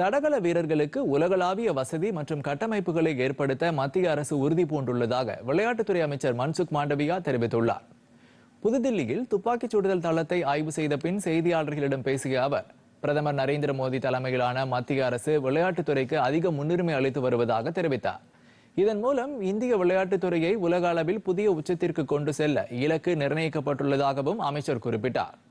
தடகள வீரர்களுக்கு உலகளாவிய வசதி மற்றும் கட்டமைப்புகளை ஏற்படுத்த மத்திய அரசு உறுதி பூண்டுள்ளதாக விளையாட்டுத்துறை அமைச்சர் மன்சுக் மாண்டவியா தெரிவித்துள்ளார் புதுதில்லியில் துப்பாக்கிச் சுடுதல் தளத்தை ஆய்வு செய்த பின் செய்தியாளர்களிடம் பேசிய அவர் பிரதமர் நரேந்திர மோடி தலைமையிலான மத்திய அரசு விளையாட்டுத்துறைக்கு அதிக முன்னுரிமை அளித்து வருவதாக தெரிவித்தார் இதன் மூலம் இந்திய விளையாட்டுத்துறையை உலக அளவில் புதிய உச்சத்திற்கு கொண்டு செல்ல இலக்கு நிர்ணயிக்கப்பட்டுள்ளதாகவும் அமைச்சர் குறிப்பிட்டார்